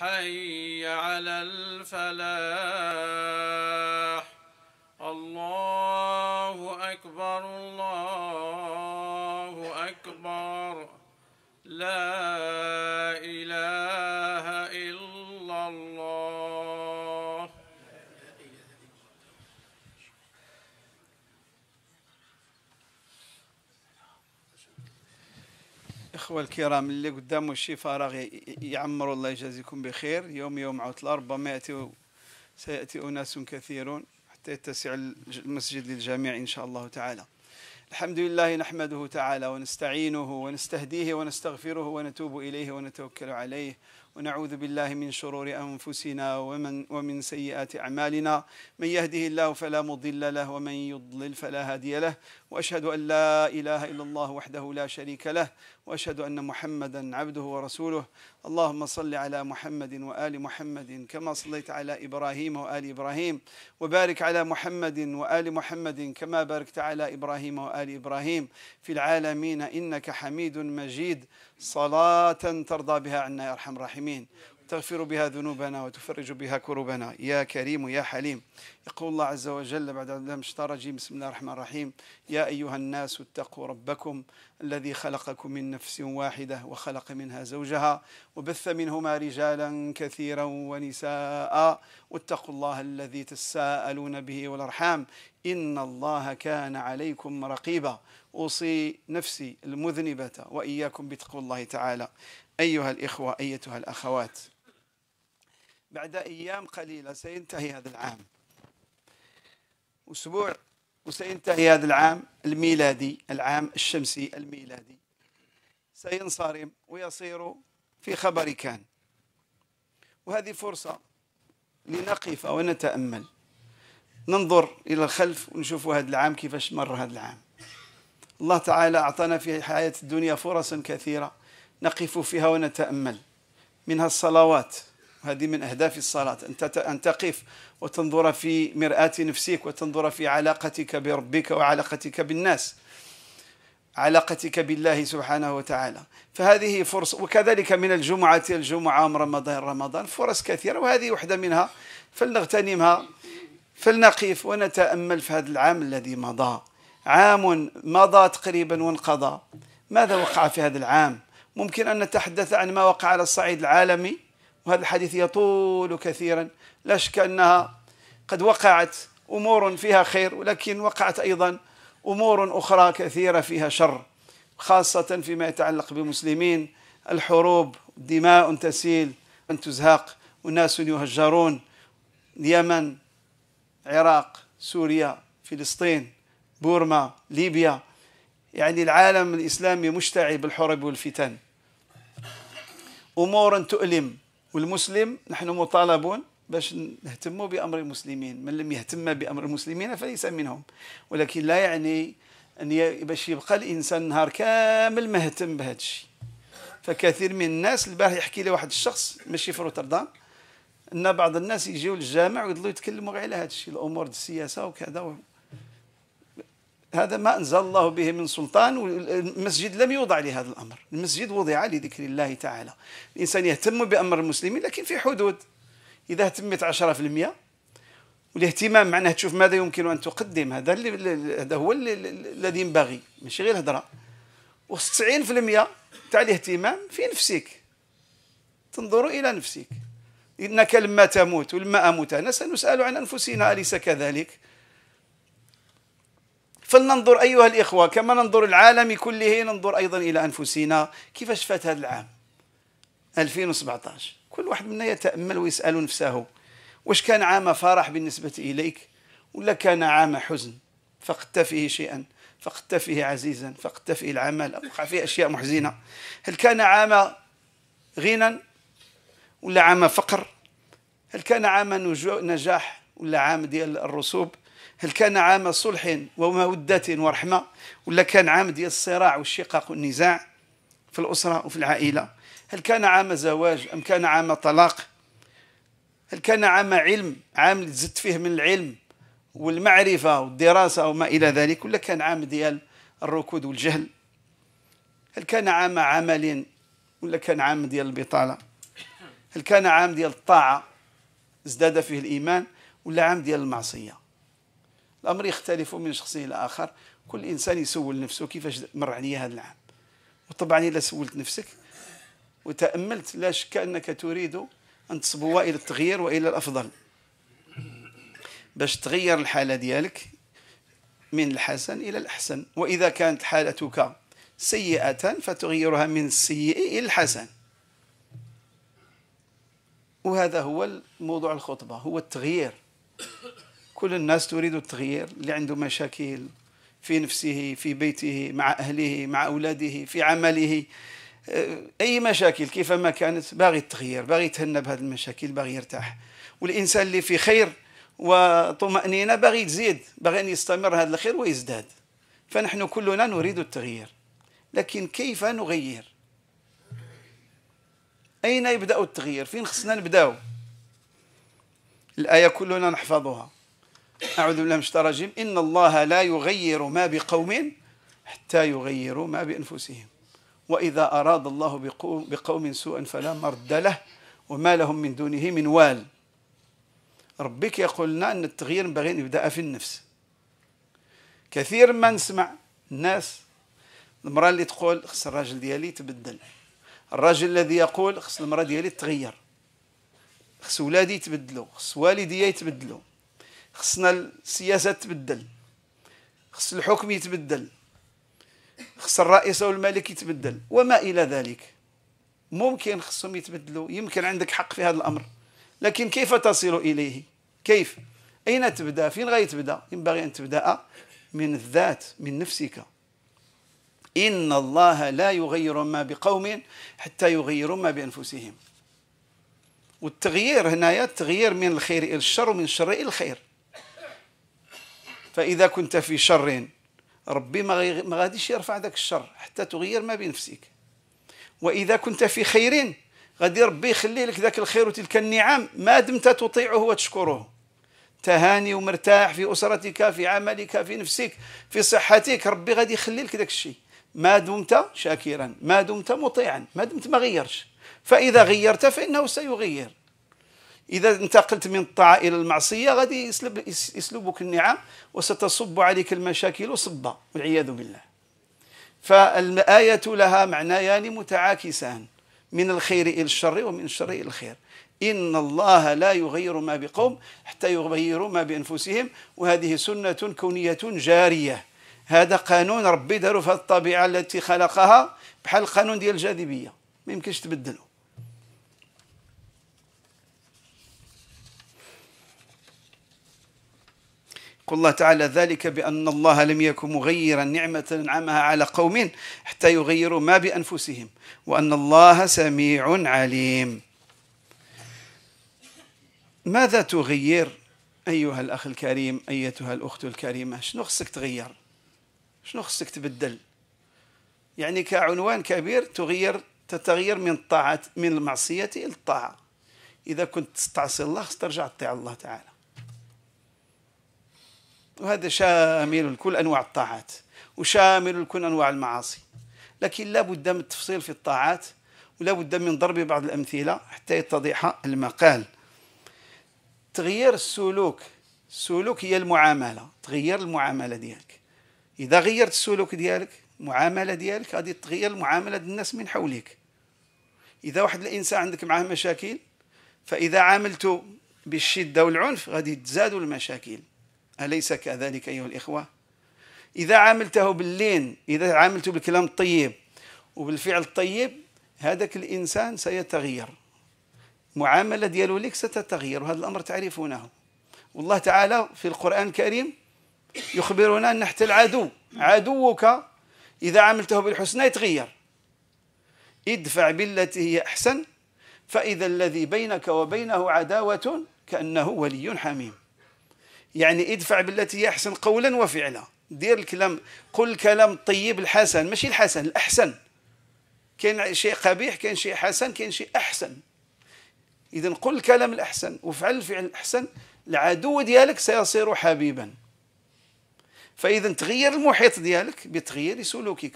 حي على الفلاح الاخوه الكرام اللي قدامه شي فراغ يعمر الله يجازيكم بخير يوم يوم عطله ربما ياتي سياتي اناس كثيرون حتى يتسع المسجد للجميع ان شاء الله تعالى الحمد لله نحمده تعالى ونستعينه ونستهديه ونستغفره ونتوب اليه ونتوكل عليه ونعوذ بالله من شرور أنفسنا ومن, ومن سيئات أعمالنا من يهده الله فلا مضل له ومن يضلل فلا هادي له واشهد ان لا اله الا الله وحده لا شريك له واشهد ان محمدا عبده ورسوله اللهم صل على محمد وال محمد كما صليت على ابراهيم وال ابراهيم وبارك على محمد وال محمد كما باركت على ابراهيم وال ابراهيم في العالمين انك حميد مجيد صلاه ترضى بها عنا يا ارحم الراحمين تغفر بها ذنوبنا وتفرج بها كروبنا يا كريم يا حليم يقول الله عز وجل بعد أن بالله بسم الله الرحمن الرحيم يا أيها الناس اتقوا ربكم الذي خلقكم من نفس واحدة وخلق منها زوجها وبث منهما رجالا كثيرا ونساء واتقوا الله الذي تساءلون به والأرحام إن الله كان عليكم رقيبا أوصي نفسي المذنبة وإياكم بتقوى الله تعالى أيها الإخوة أيتها الأخوات بعد أيام قليلة سينتهي هذا العام أسبوع وسينتهي هذا العام الميلادي العام الشمسي الميلادي سينصرم ويصير في خبر كان وهذه فرصة لنقف ونتأمل ننظر إلى الخلف ونشوف هذا العام كيفاش مر هذا العام الله تعالى أعطانا في حياة الدنيا فرصا كثيرة نقف فيها ونتأمل منها الصلوات هذه من أهداف الصلاة أن تقف وتنظر في مرآة نفسك وتنظر في علاقتك بربك وعلاقتك بالناس علاقتك بالله سبحانه وتعالى فهذه فرصة وكذلك من الجمعة الجمعة من رمضان رمضان فرص كثيرة وهذه واحدة منها فلنغتنمها فلنقف ونتأمل في هذا العام الذي مضى عام مضى تقريبا وانقضى ماذا وقع في هذا العام ممكن أن نتحدث عن ما وقع على الصعيد العالمي وهذا الحديث يطول كثيرا لا شك أنها قد وقعت أمور فيها خير ولكن وقعت أيضا أمور أخرى كثيرة فيها شر خاصة فيما يتعلق بالمسلمين الحروب دماء تسيل أن تزهق وناس يهجرون اليمن العراق سوريا فلسطين بورما ليبيا يعني العالم الإسلامي مشتعل بالحروب والفتن أمور تؤلم والمسلم نحن مطالبون باش نهتموا بأمر المسلمين من لم يهتم بأمر المسلمين فليس منهم ولكن لا يعني أن باش يبقى الإنسان نهار كامل مهتم بهذا الشيء فكثير من الناس البارح يحكي لي واحد الشخص ماشي في روتردام ان بعض الناس يجيو للجامع ويضلوا يتكلموا غير على هذا الشيء الامور السياسه وكذا هذا ما أنزل الله به من سلطان والمسجد لم يوضع لهذا الأمر المسجد وضع لذكر الله تعالى الإنسان يهتم بأمر المسلمين لكن في حدود إذا اهتمت 10% والاهتمام معناه تشوف ماذا يمكن أن تقدم هذا هذا هو الذي ينبغي ماشي غير هدره. و و90% تاع الاهتمام في نفسك تنظر إلى نفسك إنك لما تموت ولما أموت أنا سنسأل عن أنفسنا أليس كذلك؟ فلننظر أيها الإخوة كما ننظر العالم كله ننظر أيضا إلى أنفسنا كيفاش فات هذا العام 2017 كل واحد منا يتأمل ويسأل نفسه واش كان عام فرح بالنسبة إليك ولا كان عام حزن فقدت فيه شيئا فقدت فيه عزيزا فقدت فيه العمل وقع فيه أشياء محزنة هل كان عام غنى ولا عام فقر هل كان عام نجاح ولا عام ديال الرسوب هل كان عام صلح ومودة ورحمة ولا كان عام ديال الصراع والشقاق والنزاع في الأسرة وفي العائلة هل كان عام زواج أم كان عام طلاق هل كان عام علم عام تزدت فيه من العلم والمعرفة والدراسة وما إلى ذلك ولا كان عام ديال الركود والجهل هل كان عام عمل ولا كان عام ديال البطالة هل كان عام ديال الطاعة ازداد فيه الإيمان ولا عام ديال المعصية الامر يختلف من شخص الى اخر كل انسان يسول نفسه كيفاش مر عليا هذا العام وطبعا اذا سولت نفسك وتاملت لا شك انك تريد ان تصبو الى التغيير والى الافضل باش تغير الحاله ديالك من الحسن الى الاحسن واذا كانت حالتك سيئه فتغيرها من السيء الى الحسن وهذا هو موضوع الخطبه هو التغيير كل الناس تريد التغيير اللي عنده مشاكل في نفسه في بيته مع أهله مع أولاده في عمله أه، أي مشاكل كيفما كانت باغي التغيير باغي يتهنى بهذه المشاكل باغي يرتاح والإنسان اللي في خير وطمأنينة باغي تزيد باغي أن يستمر هذا الخير ويزداد فنحن كلنا نريد التغيير لكن كيف نغير أين يبدأ التغيير فين خصنا نبداو الآية كلنا نحفظها أعوذ بالله من الشيطان الرجيم إن الله لا يغير ما بقوم حتى يغيروا ما بأنفسهم وإذا أراد الله بقوم, بقوم سوءا فلا مرد له وما لهم من دونه من وال ربك يقول لنا أن التغيير ينبغي أن يبدأ في النفس كثير ما نسمع الناس المرأة اللي تقول خص الراجل ديالي يتبدل الراجل الذي يقول خص المرأة ديالي تغير خص ولادي يتبدلوا خص والدي يتبدلوا خصنا السياسه تبدل خص الحكم يتبدل خص الرئيس او الملك يتبدل وما الى ذلك ممكن خصهم يتبدلوا يمكن عندك حق في هذا الامر لكن كيف تصل اليه كيف اين تبدا فين غيتبدا ينبغي ان تبدا من الذات من نفسك ان الله لا يغير ما بقوم حتى يغيروا ما بانفسهم والتغيير هنايا التغيير من الخير الى الشر ومن الشر الى الخير فإذا كنت في شر ربي ما غاديش يرفع داك الشر حتى تغير ما بنفسك وإذا كنت في خير غادي ربي يخلي لك ذاك الخير وتلك النعم ما دمت تطيعه وتشكره تهاني ومرتاح في أسرتك في عملك في نفسك في صحتك ربي غادي يخلي لك ذاك الشيء ما دمت شاكرا ما دمت مطيعا ما دمت ما غيرش فإذا غيرت فإنه سيغير إذا انتقلت من الطاعة إلى المعصية غادي يسلب يسلبك النعم وستصب عليك المشاكل صبا والعياذ بالله فالآية لها معنيان متعاكسان من الخير إلى الشر ومن الشر إلى الخير إن الله لا يغير ما بقوم حتى يغيروا ما بأنفسهم وهذه سنة كونية جارية هذا قانون ربي داروا في الطبيعة التي خلقها بحال القانون ديال الجاذبية ما يمكنش تبدله يقول الله تعالى ذلك بأن الله لم يكن مغيرا نعمة أنعمها على قوم حتى يغيروا ما بأنفسهم وأن الله سميع عليم ماذا تغير أيها الأخ الكريم أيتها الأخت الكريمة شنو خصك تغير شنو خصك تبدل يعني كعنوان كبير تغير تتغير من الطاعة من المعصية إلى الطاعة إذا كنت تستعصي الله خصك ترجع تطيع الله تعالى وهذا شامل لكل أنواع الطاعات وشامل لكل أنواع المعاصي لكن لا بد من التفصيل في الطاعات ولا بد من ضرب بعض الأمثلة حتى يتضح المقال تغيير السلوك السلوك هي المعاملة تغير المعاملة ديالك إذا غيرت السلوك ديالك المعاملة ديالك غادي تغير المعاملة الناس من حولك إذا واحد الإنسان عندك معاه مشاكل فإذا عاملته بالشدة والعنف غادي تزادوا المشاكل أليس كذلك أيها الإخوة إذا عاملته باللين إذا عاملته بالكلام الطيب وبالفعل الطيب هذاك الإنسان سيتغير معاملة ديالو لك ستتغير وهذا الأمر تعرفونه والله تعالى في القرآن الكريم يخبرنا أن حتى العدو عدوك إذا عاملته بالحسنى يتغير ادفع بالتي هي أحسن فإذا الذي بينك وبينه عداوة كأنه ولي حميم يعني ادفع بالتي هي احسن قولا وفعلا دير الكلام قل كلام طيب الحسن ماشي الحسن الاحسن كاين شيء قبيح كاين شيء حسن كاين شيء احسن اذا قل الكلام الاحسن وافعل الفعل الاحسن العدو ديالك سيصير حبيبا فاذا تغير المحيط ديالك بتغيير سلوكك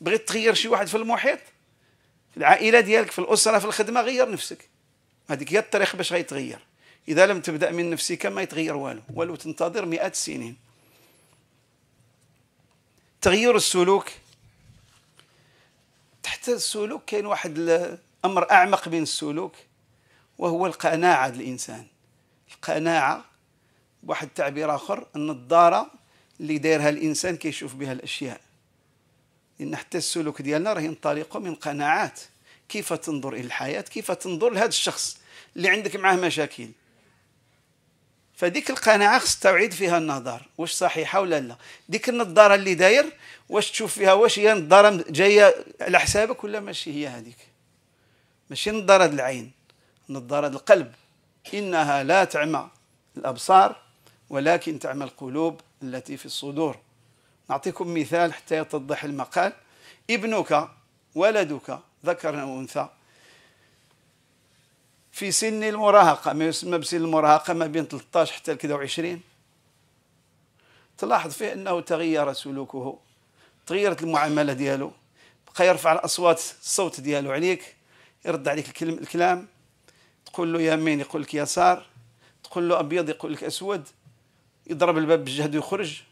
بغيت تغير شي واحد في المحيط العائله ديالك في الاسره في الخدمه غير نفسك هذيك هي الطريق باش غيتغير إذا لم تبدأ من نفسك ما يتغير والو ولو تنتظر مئات السنين تغيير السلوك تحت السلوك كاين واحد الأمر أعمق من السلوك وهو القناعة الإنسان القناعة بواحد التعبير آخر النظارة اللي دايرها الإنسان كيشوف بها الأشياء إن حتى السلوك ديالنا راه ينطلق من قناعات كيف تنظر إلى الحياة كيف تنظر لهذا الشخص اللي عندك معاه مشاكل فديك القناعه خص تعيد فيها النظر واش صحيحه ولا لا ديك النظاره اللي داير واش تشوف فيها واش هي نظاره جايه على حسابك ولا ماشي هي هذيك ماشي نظاره العين نظاره القلب انها لا تعمى الابصار ولكن تعمى القلوب التي في الصدور نعطيكم مثال حتى يتضح المقال ابنك ولدك ذكر او انثى في سن المراهقة ما يسمى بسن المراهقة ما بين 13 حتى 23 تلاحظ فيه أنه تغير سلوكه تغيرت المعاملة ديالو بقى يرفع الأصوات الصوت ديالو عليك يرد عليك الكلام, الكلام تقول له يمين يقول لك يسار تقول له أبيض يقول لك أسود يضرب الباب بجهد ويخرج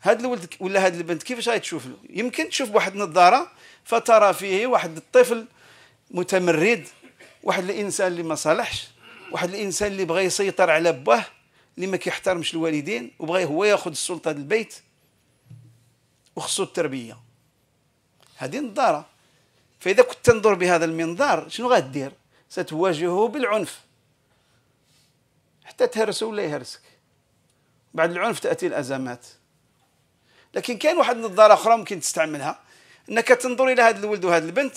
هذا الولد ولا هذه البنت كيفاش غادي تشوف له يمكن تشوف واحد النظاره فترى فيه واحد الطفل متمرد واحد الانسان اللي ما صالحش واحد الانسان اللي بغى يسيطر على باه اللي ما كيحترمش الوالدين وبغى هو ياخذ السلطه ديال البيت وخصو التربيه هذه نظاره فاذا كنت تنظر بهذا المنظار شنو غادير ستواجهه بالعنف حتى تهرسه ولا يهرسك بعد العنف تاتي الازمات لكن كاين واحد النظاره اخرى ممكن تستعملها انك تنظر الى هذا الولد وهذه البنت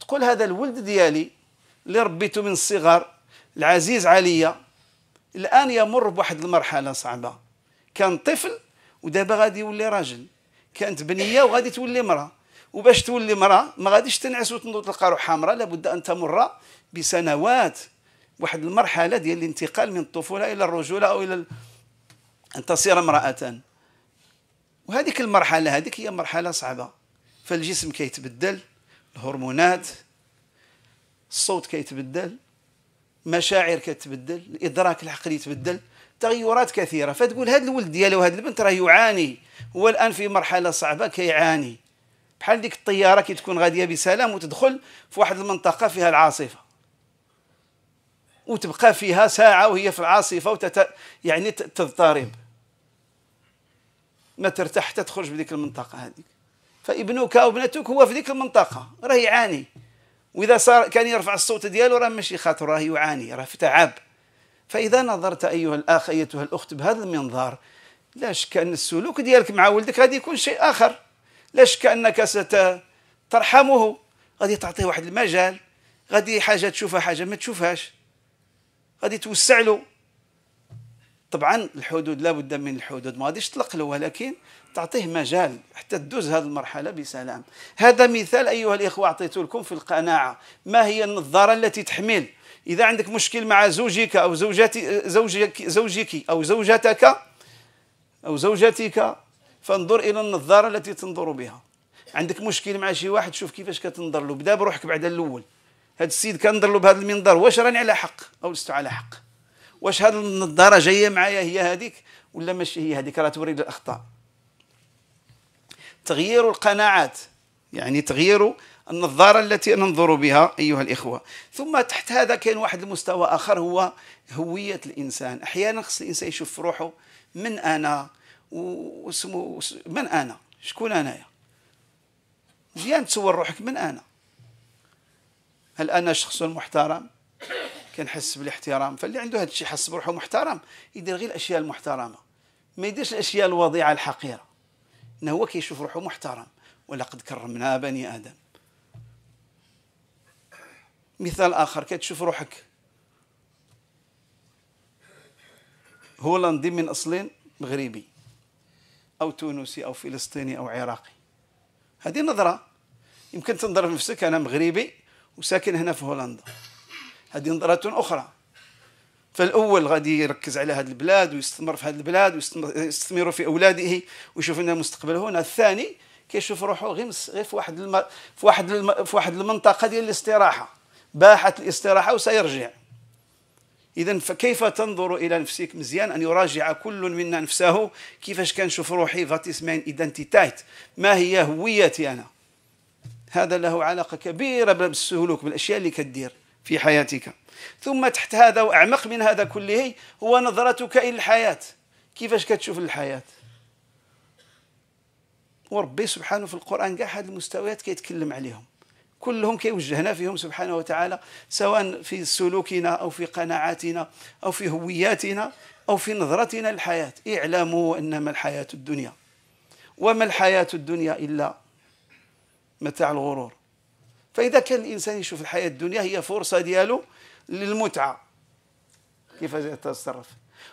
تقول هذا الولد ديالي اللي ربيته من الصغر العزيز عليا الان يمر بواحد المرحله صعبه كان طفل ودابا غادي يولي راجل كانت بنيه وغادي تولي امراه وباش تولي امراه ما غاديش تنعس وتنوض تلقى روحها حمراء لابد ان تمر بسنوات واحد المرحله ديال الانتقال من الطفوله الى الرجوله او الى ان تصير امراه وهذيك المرحله هذيك هي مرحله صعبه فالجسم كيتبدل الهرمونات الصوت كيتبدل مشاعر كتبدل الادراك العقلي يتبدل تغيرات كثيره فتقول هذا الولد ديالو وهذا البنت راه يعاني هو الان في مرحله صعبه كيعاني بحال ديك الطياره كي تكون غاديه بسلام وتدخل في واحد المنطقه فيها العاصفه وتبقى فيها ساعه وهي في العاصفه وتت يعني تضطرب ما ترتاح حتى تخرج بديك المنطقه هذيك فابنك او ابنتك هو في ديك المنطقه راه يعاني واذا صار كان يرفع الصوت ديالو راه ماشي خاطر راه يعاني راه في تعب فاذا نظرت ايها الاخ ايتها الاخت بهذا المنظار لا شك ان السلوك ديالك مع ولدك غادي يكون شيء اخر لا شك انك سترحمه غادي تعطيه واحد المجال غادي حاجه تشوفها حاجه ما تشوفهاش غادي توسع له طبعا الحدود لابد من الحدود ما غاديش تطلق له ولكن تعطيه مجال حتى تدوز هذه المرحلة بسلام هذا مثال أيها الإخوة أعطيته لكم في القناعة ما هي النظارة التي تحمل إذا عندك مشكل مع زوجك أو زوجتي زوجك, زوجك أو زوجتك أو زوجتك فانظر إلى النظارة التي تنظر بها عندك مشكل مع شي واحد شوف كيفاش كتنظر له بدا بروحك بعد الأول هذا السيد كنظر له بهذا المنظر واش راني على حق أو لست على حق واش هذه النظارة جاية معايا هي هذيك ولا ماشي هي هذيك راه توري الأخطاء تغيير القناعات يعني تغيير النظاره التي ننظر بها ايها الاخوه ثم تحت هذا كاين واحد المستوى اخر هو هويه الانسان احيانا خص الانسان يشوف روحه من انا وسمو من انا شكون انايا مزيان تصور روحك من انا هل انا شخص محترم كنحس بالاحترام فاللي عنده هذا الشيء يحس بروحه محترم يدير غير الاشياء المحترمه ما يديرش الاشياء الوضيعه الحقيره انه هو كيشوف روحه محترم ولقد كرمنا بني ادم مثال اخر كتشوف روحك هولندي من اصل مغربي او تونسي او فلسطيني او عراقي هذه نظره يمكن تنظر في نفسك انا مغربي وساكن هنا في هولندا هذه نظره اخرى فالاول غادي يركز على هذه البلاد ويستثمر في هذه البلاد ويستثمر في اولاده ويشوف لنا مستقبل هنا الثاني كيشوف روحه غير غير في واحد الم... في واحد الم... في واحد المنطقه ديال الاستراحه باحت الاستراحه وسيرجع اذا فكيف تنظر الى نفسك مزيان ان يراجع كل منا نفسه كيفاش كنشوف روحي فاتيس ماين ايدنتيتايت ما هي هويتي انا هذا له علاقه كبيره بالسلوك بالاشياء اللي كدير في حياتك ثم تحت هذا واعمق من هذا كله هو نظرتك الى الحياه كيفاش كتشوف الحياه وربي سبحانه في القران كاع هاد المستويات كيتكلم عليهم كلهم كيوجهنا فيهم سبحانه وتعالى سواء في سلوكنا او في قناعاتنا او في هوياتنا او في نظرتنا للحياه اعلموا انما الحياه الدنيا وما الحياه الدنيا الا متاع الغرور فاذا كان الانسان يشوف الحياه الدنيا هي فرصه ديالو للمتعه كيف يتصرف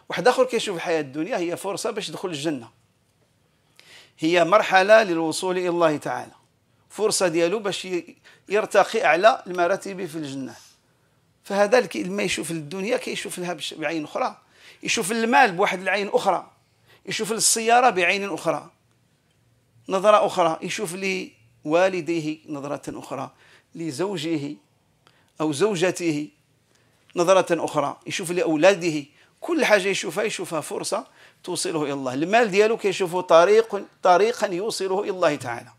واحد اخر كيشوف الحياه الدنيا هي فرصه باش يدخل الجنه هي مرحله للوصول الى الله تعالى فرصه ديالو باش يرتقي اعلى المراتب في الجنه فهذا لما يشوف الدنيا كيشوف لها بعين اخرى يشوف المال بواحد العين اخرى يشوف السياره بعين اخرى نظره اخرى يشوف لوالديه نظره اخرى لزوجه أو زوجته نظرة أخرى يشوف لأولاده كل حاجة يشوفها يشوفها فرصة توصله إلى الله المال ديالو كيشوفه طريق طريقا يوصله إلى الله تعالى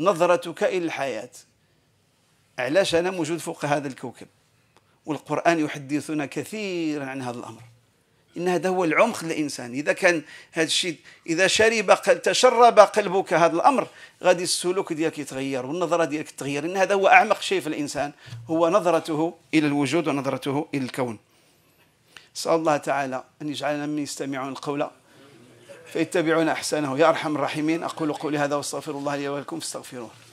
نظرتك إلى الحياة علاش أنا موجود فوق هذا الكوكب والقرآن يحدثنا كثيرا عن هذا الأمر إن هذا هو العمق للإنسان إذا كان هذا الشيء إذا شرب تشرب قلبك هذا الأمر غادي السلوك ديالك يتغير والنظرة ديالك تتغير إن هذا هو أعمق شيء في الإنسان هو نظرته إلى الوجود ونظرته إلى الكون نسأل الله تعالى أن يجعلنا من يستمعون القول فيتبعون أحسنه يا أرحم الراحمين أقول قولي هذا واستغفر الله لي ولكم فاستغفروه